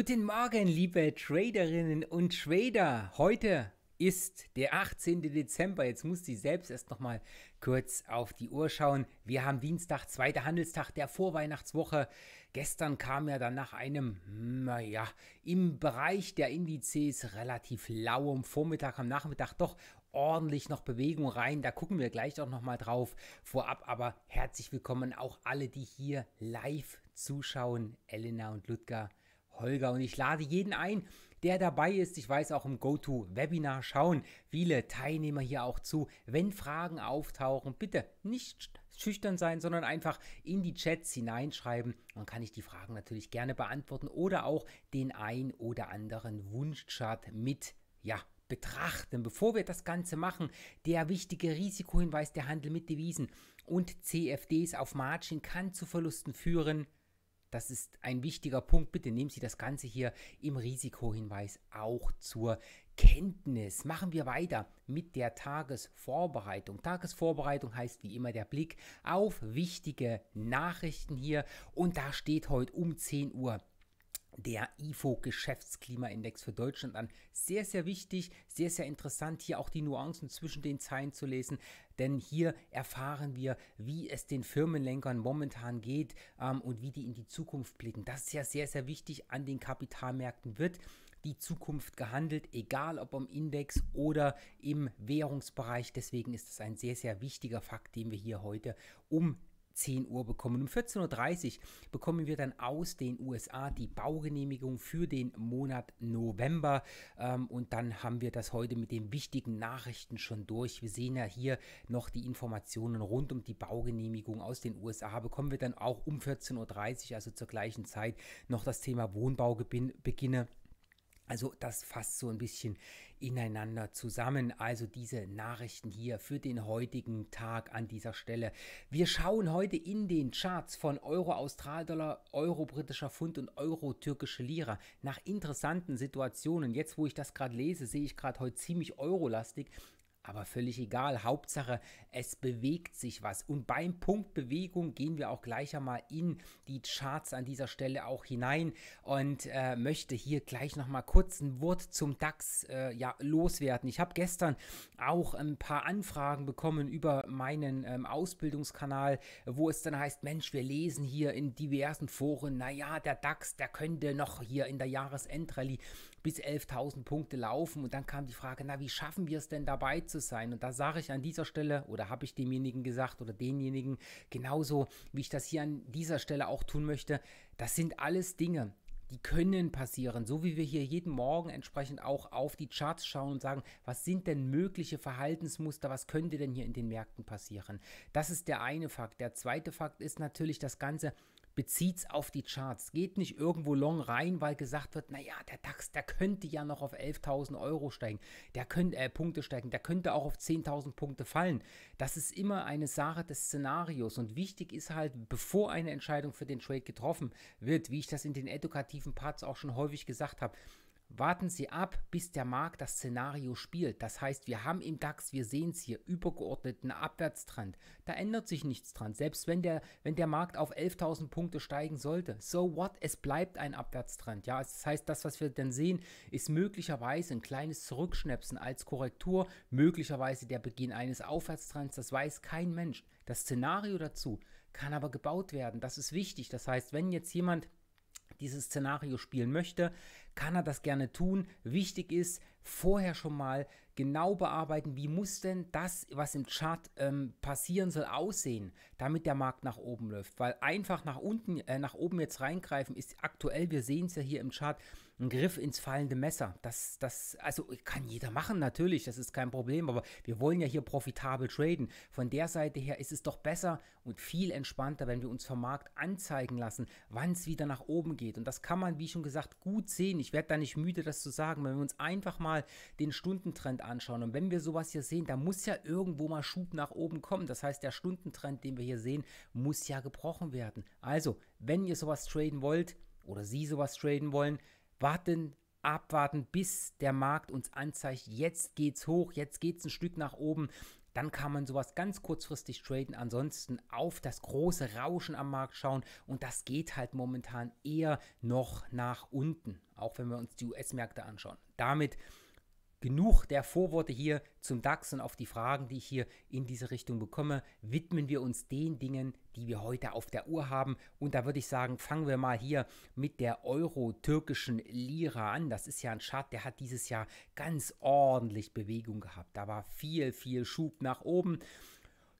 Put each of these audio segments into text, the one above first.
Guten Morgen, liebe Traderinnen und Trader. Heute ist der 18. Dezember. Jetzt muss ich selbst erst noch mal kurz auf die Uhr schauen. Wir haben Dienstag, zweiter Handelstag der Vorweihnachtswoche. Gestern kam ja dann nach einem, naja, im Bereich der Indizes relativ lauem Vormittag, am Nachmittag doch ordentlich noch Bewegung rein. Da gucken wir gleich auch noch mal drauf. Vorab aber herzlich willkommen auch alle, die hier live zuschauen. Elena und Ludger. Holger und ich lade jeden ein, der dabei ist. Ich weiß auch im GoTo-Webinar schauen viele Teilnehmer hier auch zu. Wenn Fragen auftauchen, bitte nicht schüchtern sein, sondern einfach in die Chats hineinschreiben. Dann kann ich die Fragen natürlich gerne beantworten oder auch den ein oder anderen Wunschchart mit, ja, betrachten. Bevor wir das Ganze machen, der wichtige Risikohinweis, der Handel mit Devisen und CFDs auf Margin kann zu Verlusten führen. Das ist ein wichtiger Punkt. Bitte nehmen Sie das Ganze hier im Risikohinweis auch zur Kenntnis. Machen wir weiter mit der Tagesvorbereitung. Tagesvorbereitung heißt wie immer der Blick auf wichtige Nachrichten hier. Und da steht heute um 10 Uhr der IFO-Geschäftsklimaindex für Deutschland an. Sehr, sehr wichtig, sehr, sehr interessant, hier auch die Nuancen zwischen den Zeilen zu lesen, denn hier erfahren wir, wie es den Firmenlenkern momentan geht ähm, und wie die in die Zukunft blicken. Das ist ja sehr, sehr wichtig. An den Kapitalmärkten wird die Zukunft gehandelt, egal ob am Index oder im Währungsbereich. Deswegen ist das ein sehr, sehr wichtiger Fakt, den wir hier heute um 10 Uhr bekommen. Um 14.30 Uhr bekommen wir dann aus den USA die Baugenehmigung für den Monat November. Ähm, und dann haben wir das heute mit den wichtigen Nachrichten schon durch. Wir sehen ja hier noch die Informationen rund um die Baugenehmigung aus den USA. Bekommen wir dann auch um 14.30 Uhr, also zur gleichen Zeit, noch das Thema Wohnbau beginne. Also das fasst so ein bisschen ineinander zusammen. Also diese Nachrichten hier für den heutigen Tag an dieser Stelle. Wir schauen heute in den Charts von Euro Australdollar, Euro britischer Pfund und Euro türkische Lira nach interessanten Situationen. Jetzt, wo ich das gerade lese, sehe ich gerade heute ziemlich eurolastig aber völlig egal. Hauptsache, es bewegt sich was. Und beim Punkt Bewegung gehen wir auch gleich einmal in die Charts an dieser Stelle auch hinein und äh, möchte hier gleich nochmal kurz ein Wort zum DAX äh, ja, loswerden. Ich habe gestern auch ein paar Anfragen bekommen über meinen ähm, Ausbildungskanal, wo es dann heißt, Mensch, wir lesen hier in diversen Foren, naja, der DAX, der könnte noch hier in der Jahresendrallye bis 11.000 Punkte laufen. Und dann kam die Frage, na, wie schaffen wir es denn dabei zu sein? Und da sage ich an dieser Stelle oder habe ich demjenigen gesagt oder denjenigen genauso, wie ich das hier an dieser Stelle auch tun möchte, das sind alles Dinge, die können passieren, so wie wir hier jeden Morgen entsprechend auch auf die Charts schauen und sagen, was sind denn mögliche Verhaltensmuster, was könnte denn hier in den Märkten passieren. Das ist der eine Fakt. Der zweite Fakt ist natürlich das Ganze bezieht es auf die Charts. Geht nicht irgendwo long rein, weil gesagt wird, naja, der DAX, der könnte ja noch auf 11.000 Euro steigen, der könnte äh, Punkte steigen, der könnte auch auf 10.000 Punkte fallen. Das ist immer eine Sache des Szenarios und wichtig ist halt, bevor eine Entscheidung für den Trade getroffen wird, wie ich das in den edukativen Parts auch schon häufig gesagt habe, Warten Sie ab, bis der Markt das Szenario spielt. Das heißt, wir haben im DAX, wir sehen es hier, übergeordneten Abwärtstrend. Da ändert sich nichts dran. Selbst wenn der, wenn der Markt auf 11.000 Punkte steigen sollte, so what? Es bleibt ein Abwärtstrend. Ja, das heißt, das, was wir dann sehen, ist möglicherweise ein kleines Zurückschnäpsen als Korrektur, möglicherweise der Beginn eines Aufwärtstrends. Das weiß kein Mensch. Das Szenario dazu kann aber gebaut werden. Das ist wichtig. Das heißt, wenn jetzt jemand dieses Szenario spielen möchte, kann er das gerne tun. Wichtig ist, vorher schon mal genau bearbeiten, wie muss denn das, was im Chart ähm, passieren soll, aussehen, damit der Markt nach oben läuft. Weil einfach nach unten, äh, nach oben jetzt reingreifen ist aktuell, wir sehen es ja hier im Chart, ein Griff ins fallende Messer. Das, das, also kann jeder machen, natürlich, das ist kein Problem, aber wir wollen ja hier profitabel traden. Von der Seite her ist es doch besser und viel entspannter, wenn wir uns vom Markt anzeigen lassen, wann es wieder nach oben geht. Und das kann man, wie schon gesagt, gut sehen. Ich werde da nicht müde, das zu sagen, wenn wir uns einfach mal den Stundentrend anschauen. Und wenn wir sowas hier sehen, da muss ja irgendwo mal Schub nach oben kommen. Das heißt, der Stundentrend, den wir hier sehen, muss ja gebrochen werden. Also, wenn ihr sowas traden wollt, oder Sie sowas traden wollen, warten, abwarten, bis der Markt uns anzeigt, jetzt geht's hoch, jetzt geht's ein Stück nach oben. Dann kann man sowas ganz kurzfristig traden. Ansonsten auf das große Rauschen am Markt schauen. Und das geht halt momentan eher noch nach unten, auch wenn wir uns die US-Märkte anschauen. Damit Genug der Vorworte hier zum DAX und auf die Fragen, die ich hier in diese Richtung bekomme, widmen wir uns den Dingen, die wir heute auf der Uhr haben. Und da würde ich sagen, fangen wir mal hier mit der euro-türkischen Lira an. Das ist ja ein Chart, der hat dieses Jahr ganz ordentlich Bewegung gehabt. Da war viel, viel Schub nach oben.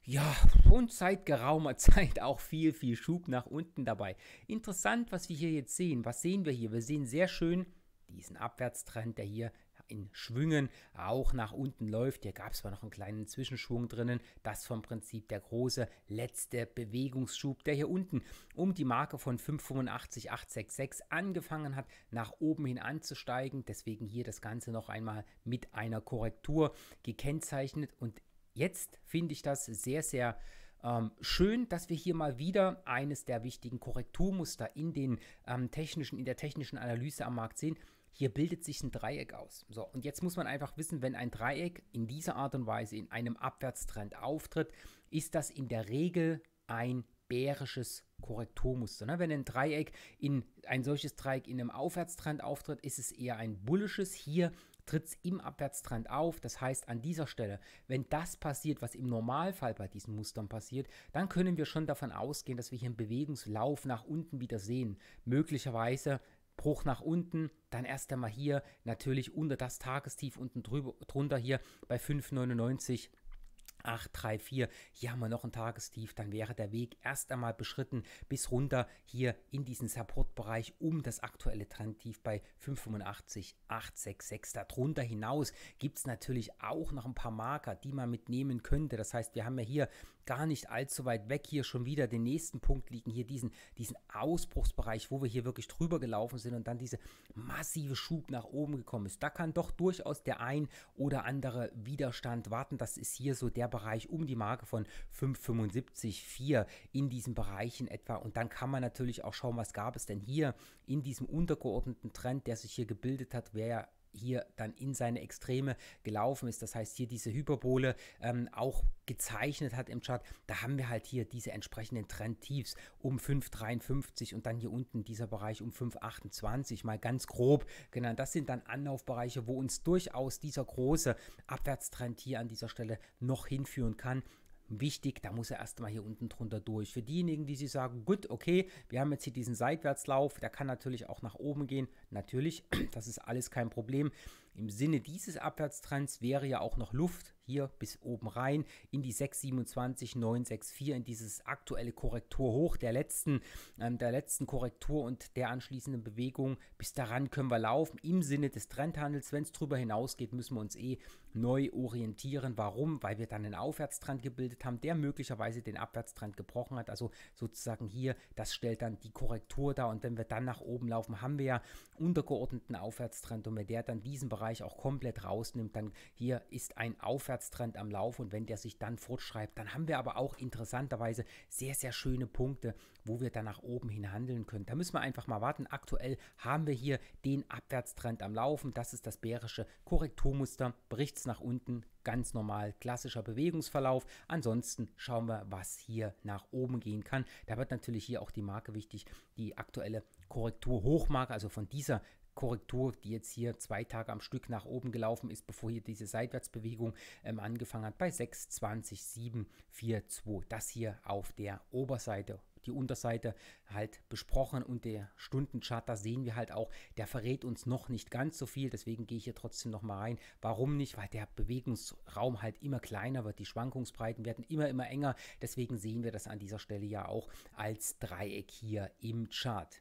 Ja, und seit geraumer Zeit auch viel, viel Schub nach unten dabei. Interessant, was wir hier jetzt sehen. Was sehen wir hier? Wir sehen sehr schön diesen Abwärtstrend, der hier in Schwüngen auch nach unten läuft. Hier gab es zwar noch einen kleinen Zwischenschwung drinnen, das vom Prinzip der große letzte Bewegungsschub, der hier unten um die Marke von 585,866 angefangen hat, nach oben hin anzusteigen. Deswegen hier das Ganze noch einmal mit einer Korrektur gekennzeichnet und jetzt finde ich das sehr, sehr ähm, schön, dass wir hier mal wieder eines der wichtigen Korrekturmuster in den ähm, technischen, in der technischen Analyse am Markt sehen. Hier bildet sich ein Dreieck aus. So, und jetzt muss man einfach wissen, wenn ein Dreieck in dieser Art und Weise in einem Abwärtstrend auftritt, ist das in der Regel ein bärisches Korrekturmuster. Ne? Wenn ein Dreieck in ein solches Dreieck in einem Aufwärtstrend auftritt, ist es eher ein bullisches. Hier tritt es im Abwärtstrend auf. Das heißt, an dieser Stelle, wenn das passiert, was im Normalfall bei diesen Mustern passiert, dann können wir schon davon ausgehen, dass wir hier einen Bewegungslauf nach unten wieder sehen. Möglicherweise Bruch nach unten, dann erst einmal hier natürlich unter das Tagestief unten drüber, drunter hier bei 5,99. 834, hier haben wir noch ein Tagestief, dann wäre der Weg erst einmal beschritten bis runter hier in diesen Supportbereich um das aktuelle Trendtief bei 585, Darunter hinaus gibt es natürlich auch noch ein paar Marker, die man mitnehmen könnte. Das heißt, wir haben ja hier gar nicht allzu weit weg hier schon wieder den nächsten Punkt liegen, hier diesen, diesen Ausbruchsbereich, wo wir hier wirklich drüber gelaufen sind und dann diese massive Schub nach oben gekommen ist. Da kann doch durchaus der ein oder andere Widerstand warten. Das ist hier so der Bereich um die Marke von 5,75,4 in diesen Bereichen etwa. Und dann kann man natürlich auch schauen, was gab es denn hier in diesem untergeordneten Trend, der sich hier gebildet hat, wäre ja hier dann in seine Extreme gelaufen ist. Das heißt, hier diese Hyperbole ähm, auch gezeichnet hat im Chart. Da haben wir halt hier diese entsprechenden Trendtiefs um 5,53 und dann hier unten dieser Bereich um 5,28 mal ganz grob genannt. Das sind dann Anlaufbereiche, wo uns durchaus dieser große Abwärtstrend hier an dieser Stelle noch hinführen kann wichtig, da muss er erstmal hier unten drunter durch. Für diejenigen, die sich sagen, gut, okay, wir haben jetzt hier diesen Seitwärtslauf, der kann natürlich auch nach oben gehen. Natürlich, das ist alles kein Problem. Im Sinne dieses Abwärtstrends wäre ja auch noch Luft hier bis oben rein in die 627, 964, in dieses aktuelle Korrekturhoch der letzten, äh, der letzten Korrektur und der anschließenden Bewegung. Bis daran können wir laufen im Sinne des Trendhandels. Wenn es drüber hinausgeht, müssen wir uns eh neu orientieren. Warum? Weil wir dann einen Aufwärtstrend gebildet haben, der möglicherweise den Abwärtstrend gebrochen hat. Also sozusagen hier, das stellt dann die Korrektur dar. Und wenn wir dann nach oben laufen, haben wir ja untergeordneten Aufwärtstrend. Und wenn der dann diesen Bereich Bereich auch komplett rausnimmt, dann hier ist ein Aufwärtstrend am Lauf und wenn der sich dann fortschreibt, dann haben wir aber auch interessanterweise sehr, sehr schöne Punkte, wo wir dann nach oben hin handeln können. Da müssen wir einfach mal warten. Aktuell haben wir hier den Abwärtstrend am Laufen. Das ist das bärische Korrekturmuster. Bricht es nach unten, ganz normal klassischer Bewegungsverlauf. Ansonsten schauen wir, was hier nach oben gehen kann. Da wird natürlich hier auch die Marke wichtig, die aktuelle Korrektur Hochmarke, also von dieser Korrektur, die jetzt hier zwei Tage am Stück nach oben gelaufen ist, bevor hier diese Seitwärtsbewegung ähm, angefangen hat, bei 6,20742. Das hier auf der Oberseite die Unterseite halt besprochen und der Stundenchart, da sehen wir halt auch, der verrät uns noch nicht ganz so viel, deswegen gehe ich hier trotzdem nochmal rein. Warum nicht? Weil der Bewegungsraum halt immer kleiner wird, die Schwankungsbreiten werden immer, immer enger, deswegen sehen wir das an dieser Stelle ja auch als Dreieck hier im Chart.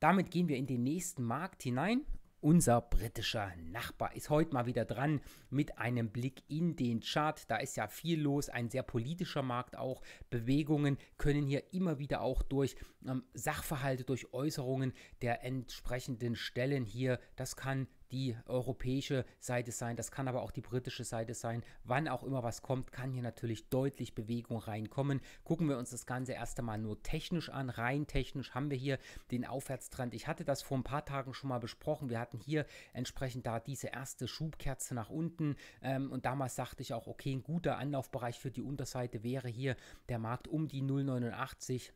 Damit gehen wir in den nächsten Markt hinein. Unser britischer Nachbar ist heute mal wieder dran mit einem Blick in den Chart. Da ist ja viel los, ein sehr politischer Markt auch. Bewegungen können hier immer wieder auch durch ähm, Sachverhalte, durch Äußerungen der entsprechenden Stellen hier, das kann die europäische Seite sein, das kann aber auch die britische Seite sein. Wann auch immer was kommt, kann hier natürlich deutlich Bewegung reinkommen. Gucken wir uns das Ganze erst einmal nur technisch an. Rein technisch haben wir hier den Aufwärtstrend. Ich hatte das vor ein paar Tagen schon mal besprochen. Wir hatten hier entsprechend da diese erste Schubkerze nach unten ähm, und damals sagte ich auch, okay, ein guter Anlaufbereich für die Unterseite wäre hier der Markt um die 0,89.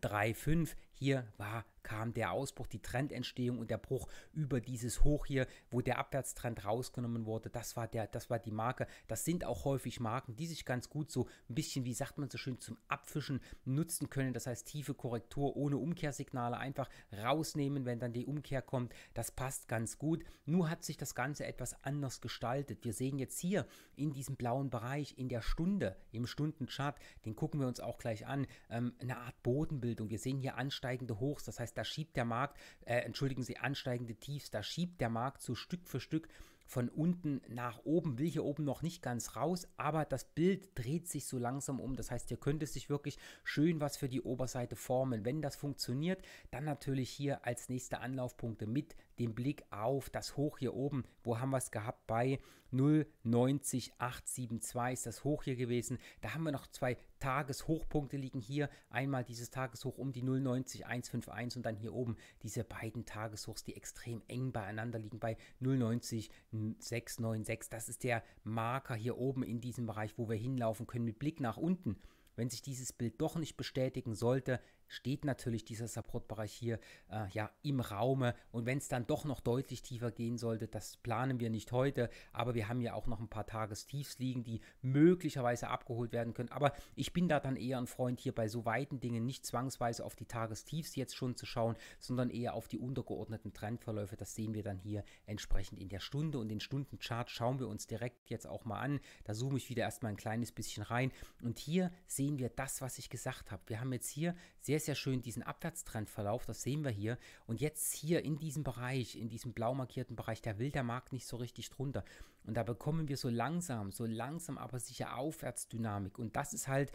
3,5. Hier war kam der Ausbruch, die Trendentstehung und der Bruch über dieses Hoch hier, wo der Abwärtstrend rausgenommen wurde. Das war der, das war die Marke. Das sind auch häufig Marken, die sich ganz gut so ein bisschen, wie sagt man so schön, zum Abfischen nutzen können. Das heißt, tiefe Korrektur ohne Umkehrsignale einfach rausnehmen, wenn dann die Umkehr kommt. Das passt ganz gut. Nur hat sich das Ganze etwas anders gestaltet. Wir sehen jetzt hier in diesem blauen Bereich in der Stunde, im Stundenchart, den gucken wir uns auch gleich an, ähm, eine Art Bodenbildung. Wir sehen hier ansteigende Hochs, das heißt heißt, da schiebt der Markt, äh, entschuldigen Sie, ansteigende Tiefs, da schiebt der Markt so Stück für Stück von unten nach oben, will hier oben noch nicht ganz raus, aber das Bild dreht sich so langsam um. Das heißt, hier könnte sich wirklich schön was für die Oberseite formen. Wenn das funktioniert, dann natürlich hier als nächste Anlaufpunkte mit den Blick auf das Hoch hier oben. Wo haben wir es gehabt? Bei 0,90872 ist das Hoch hier gewesen. Da haben wir noch zwei Tageshochpunkte liegen hier. Einmal dieses Tageshoch um die 0,90151 und dann hier oben diese beiden Tageshochs, die extrem eng beieinander liegen bei 0,90696. Das ist der Marker hier oben in diesem Bereich, wo wir hinlaufen können mit Blick nach unten. Wenn sich dieses Bild doch nicht bestätigen sollte, steht natürlich dieser Supportbereich hier äh, ja im Raume und wenn es dann doch noch deutlich tiefer gehen sollte, das planen wir nicht heute, aber wir haben ja auch noch ein paar Tagestiefs liegen, die möglicherweise abgeholt werden können, aber ich bin da dann eher ein Freund hier bei so weiten Dingen nicht zwangsweise auf die Tagestiefs jetzt schon zu schauen, sondern eher auf die untergeordneten Trendverläufe, das sehen wir dann hier entsprechend in der Stunde und den Stundenchart schauen wir uns direkt jetzt auch mal an, da zoome ich wieder erstmal ein kleines bisschen rein und hier sehen sehen wir das, was ich gesagt habe. Wir haben jetzt hier sehr, sehr schön diesen Abwärtstrendverlauf, das sehen wir hier. Und jetzt hier in diesem Bereich, in diesem blau markierten Bereich, da will der Markt nicht so richtig drunter. Und da bekommen wir so langsam, so langsam aber sicher Aufwärtsdynamik. Und das ist halt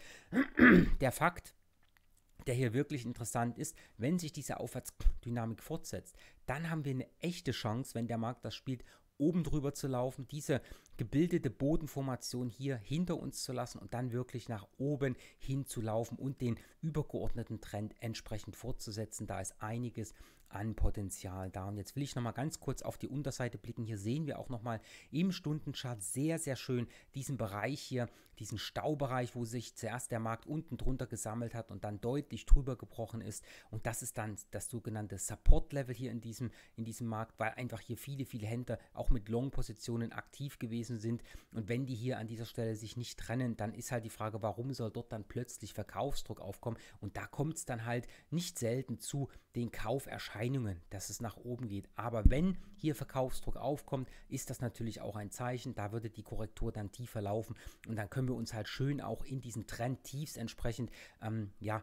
der Fakt, der hier wirklich interessant ist, wenn sich diese Aufwärtsdynamik fortsetzt, dann haben wir eine echte Chance, wenn der Markt das spielt, oben drüber zu laufen, diese gebildete Bodenformation hier hinter uns zu lassen und dann wirklich nach oben hin zu laufen und den übergeordneten Trend entsprechend fortzusetzen. Da ist einiges an Potenzial da. Und jetzt will ich nochmal ganz kurz auf die Unterseite blicken. Hier sehen wir auch nochmal im Stundenchart sehr, sehr schön diesen Bereich hier, diesen Staubereich, wo sich zuerst der Markt unten drunter gesammelt hat und dann deutlich drüber gebrochen ist. Und das ist dann das sogenannte Support-Level hier in diesem, in diesem Markt, weil einfach hier viele, viele Händler auch mit Long-Positionen aktiv gewesen gewesen sind. Und wenn die hier an dieser Stelle sich nicht trennen, dann ist halt die Frage, warum soll dort dann plötzlich Verkaufsdruck aufkommen? Und da kommt es dann halt nicht selten zu den Kauferscheinungen, dass es nach oben geht. Aber wenn hier Verkaufsdruck aufkommt, ist das natürlich auch ein Zeichen. Da würde die Korrektur dann tiefer laufen. Und dann können wir uns halt schön auch in diesen Trendtiefs entsprechend ähm, ja,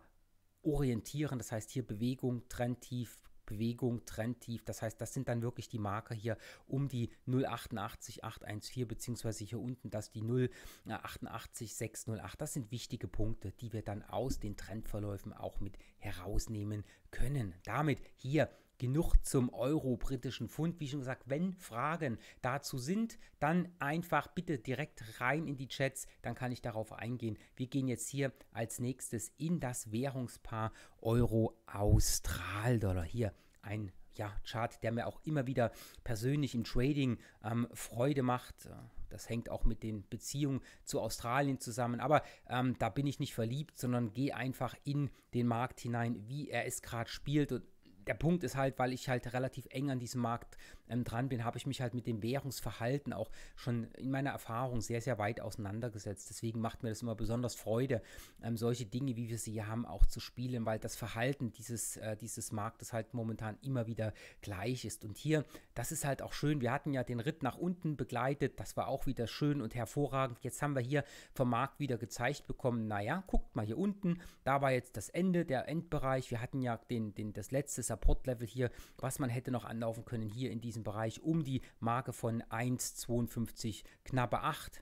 orientieren. Das heißt hier Bewegung, Trendtief, Bewegung, Trendtief. Das heißt, das sind dann wirklich die Marker hier um die 088.814 814 beziehungsweise hier unten das die 088.608. Das sind wichtige Punkte, die wir dann aus den Trendverläufen auch mit herausnehmen können. Damit hier Genug zum Euro, britischen Pfund. Wie schon gesagt, wenn Fragen dazu sind, dann einfach bitte direkt rein in die Chats, dann kann ich darauf eingehen. Wir gehen jetzt hier als nächstes in das Währungspaar Euro-Austral-Dollar. Hier ein ja, Chart, der mir auch immer wieder persönlich im Trading ähm, Freude macht. Äh, das hängt auch mit den Beziehungen zu Australien zusammen. Aber ähm, da bin ich nicht verliebt, sondern gehe einfach in den Markt hinein, wie er es gerade spielt und der Punkt ist halt, weil ich halt relativ eng an diesem Markt ähm, dran bin, habe ich mich halt mit dem Währungsverhalten auch schon in meiner Erfahrung sehr, sehr weit auseinandergesetzt. Deswegen macht mir das immer besonders Freude, ähm, solche Dinge, wie wir sie hier haben, auch zu spielen, weil das Verhalten dieses, äh, dieses Marktes halt momentan immer wieder gleich ist. Und hier das ist halt auch schön. Wir hatten ja den Ritt nach unten begleitet. Das war auch wieder schön und hervorragend. Jetzt haben wir hier vom Markt wieder gezeigt bekommen, naja, guckt mal hier unten. Da war jetzt das Ende, der Endbereich. Wir hatten ja den, den, das letzte Support-Level hier, was man hätte noch anlaufen können hier in diesem Bereich um die Marke von 1,52, knappe 8.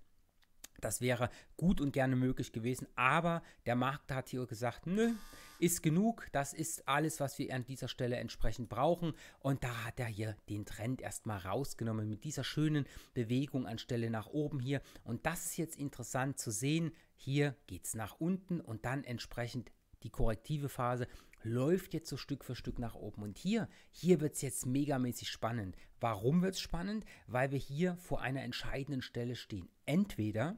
Das wäre gut und gerne möglich gewesen, aber der Markt hat hier gesagt, nö, ist genug, das ist alles, was wir an dieser Stelle entsprechend brauchen und da hat er hier den Trend erstmal rausgenommen mit dieser schönen Bewegung anstelle nach oben hier und das ist jetzt interessant zu sehen, hier geht es nach unten und dann entsprechend die korrektive Phase läuft jetzt so Stück für Stück nach oben. Und hier, hier wird es jetzt megamäßig spannend. Warum wird es spannend? Weil wir hier vor einer entscheidenden Stelle stehen. Entweder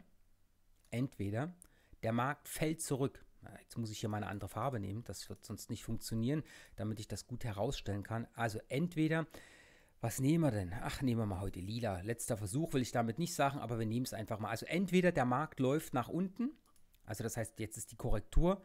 entweder der Markt fällt zurück. Jetzt muss ich hier mal eine andere Farbe nehmen, das wird sonst nicht funktionieren, damit ich das gut herausstellen kann. Also entweder, was nehmen wir denn? Ach, nehmen wir mal heute lila. Letzter Versuch will ich damit nicht sagen, aber wir nehmen es einfach mal. Also entweder der Markt läuft nach unten, also das heißt, jetzt ist die Korrektur,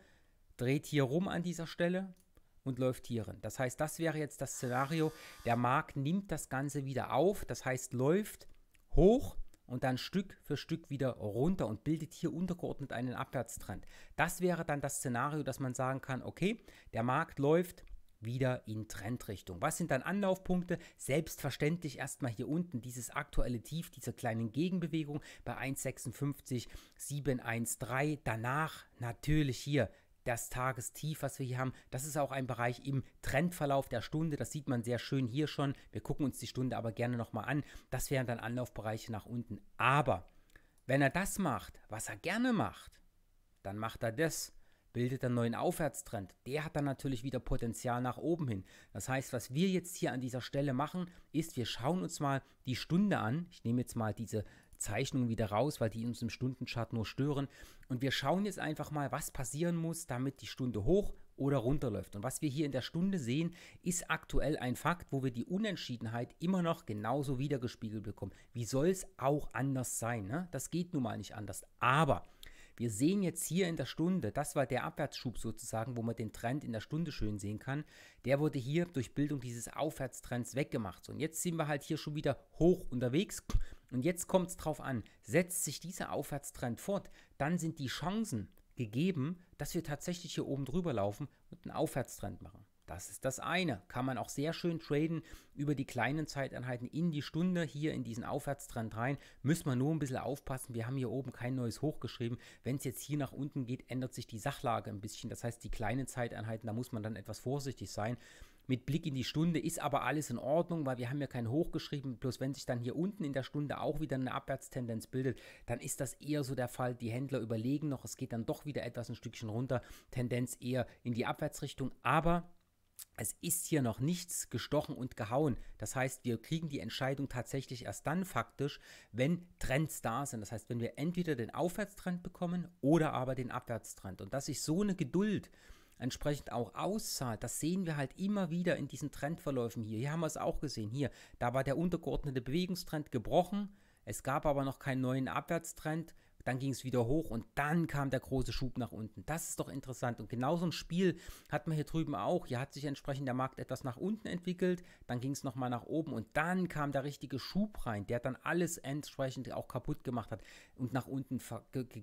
dreht hier rum an dieser Stelle, und läuft hier hin. Das heißt, das wäre jetzt das Szenario, der Markt nimmt das Ganze wieder auf, das heißt, läuft hoch und dann Stück für Stück wieder runter und bildet hier untergeordnet einen Abwärtstrend. Das wäre dann das Szenario, dass man sagen kann, okay, der Markt läuft wieder in Trendrichtung. Was sind dann Anlaufpunkte? Selbstverständlich erstmal hier unten dieses aktuelle Tief dieser kleinen Gegenbewegung bei 1,56, 713. Danach natürlich hier das Tagestief, was wir hier haben. Das ist auch ein Bereich im Trendverlauf der Stunde. Das sieht man sehr schön hier schon. Wir gucken uns die Stunde aber gerne nochmal an. Das wären dann Anlaufbereiche nach unten. Aber wenn er das macht, was er gerne macht, dann macht er das bildet einen neuen Aufwärtstrend. Der hat dann natürlich wieder Potenzial nach oben hin. Das heißt, was wir jetzt hier an dieser Stelle machen, ist, wir schauen uns mal die Stunde an. Ich nehme jetzt mal diese Zeichnungen wieder raus, weil die uns im Stundenchart nur stören. Und wir schauen jetzt einfach mal, was passieren muss, damit die Stunde hoch oder runterläuft. Und was wir hier in der Stunde sehen, ist aktuell ein Fakt, wo wir die Unentschiedenheit immer noch genauso wiedergespiegelt bekommen. Wie soll es auch anders sein? Ne? Das geht nun mal nicht anders. Aber wir sehen jetzt hier in der Stunde, das war der Abwärtsschub sozusagen, wo man den Trend in der Stunde schön sehen kann, der wurde hier durch Bildung dieses Aufwärtstrends weggemacht. und jetzt sind wir halt hier schon wieder hoch unterwegs und jetzt kommt es drauf an, setzt sich dieser Aufwärtstrend fort, dann sind die Chancen gegeben, dass wir tatsächlich hier oben drüber laufen und einen Aufwärtstrend machen. Das ist das eine. Kann man auch sehr schön traden über die kleinen Zeiteinheiten in die Stunde hier in diesen Aufwärtstrend rein. Müssen wir nur ein bisschen aufpassen. Wir haben hier oben kein neues Hoch geschrieben. Wenn es jetzt hier nach unten geht, ändert sich die Sachlage ein bisschen. Das heißt, die kleinen Zeiteinheiten, da muss man dann etwas vorsichtig sein mit Blick in die Stunde ist aber alles in Ordnung, weil wir haben ja kein Hoch geschrieben. Bloß wenn sich dann hier unten in der Stunde auch wieder eine Abwärtstendenz bildet, dann ist das eher so der Fall. Die Händler überlegen noch, es geht dann doch wieder etwas ein Stückchen runter. Tendenz eher in die Abwärtsrichtung, aber es ist hier noch nichts gestochen und gehauen. Das heißt, wir kriegen die Entscheidung tatsächlich erst dann faktisch, wenn Trends da sind. Das heißt, wenn wir entweder den Aufwärtstrend bekommen oder aber den Abwärtstrend. Und dass ich so eine Geduld entsprechend auch auszahlt. Das sehen wir halt immer wieder in diesen Trendverläufen hier. Hier haben wir es auch gesehen. Hier, da war der untergeordnete Bewegungstrend gebrochen. Es gab aber noch keinen neuen Abwärtstrend. Dann ging es wieder hoch und dann kam der große Schub nach unten. Das ist doch interessant. Und genau so ein Spiel hat man hier drüben auch. Hier hat sich entsprechend der Markt etwas nach unten entwickelt, dann ging es nochmal nach oben und dann kam der richtige Schub rein, der dann alles entsprechend auch kaputt gemacht hat und nach unten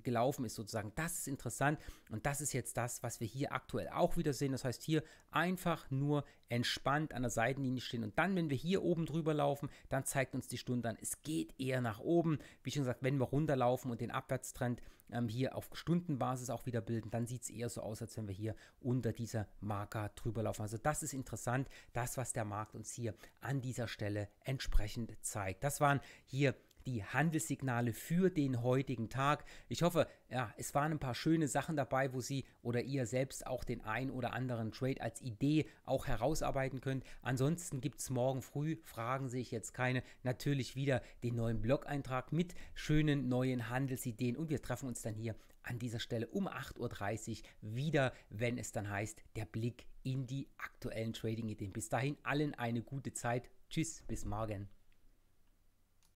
gelaufen ist sozusagen. Das ist interessant und das ist jetzt das, was wir hier aktuell auch wieder sehen. Das heißt hier einfach nur entspannt an der Seitenlinie stehen. Und dann, wenn wir hier oben drüber laufen, dann zeigt uns die Stunde an, es geht eher nach oben. Wie schon gesagt, wenn wir runterlaufen und den Abwärtstrend ähm, hier auf Stundenbasis auch wieder bilden, dann sieht es eher so aus, als wenn wir hier unter dieser Marker drüber laufen. Also das ist interessant, das, was der Markt uns hier an dieser Stelle entsprechend zeigt. Das waren hier die Handelssignale für den heutigen Tag. Ich hoffe, ja, es waren ein paar schöne Sachen dabei, wo Sie oder ihr selbst auch den ein oder anderen Trade als Idee auch herausarbeiten könnt. Ansonsten gibt es morgen früh, fragen Sie sich jetzt keine, natürlich wieder den neuen Blog-Eintrag mit schönen neuen Handelsideen und wir treffen uns dann hier an dieser Stelle um 8.30 Uhr wieder, wenn es dann heißt, der Blick in die aktuellen Trading-Ideen. Bis dahin allen eine gute Zeit. Tschüss, bis morgen.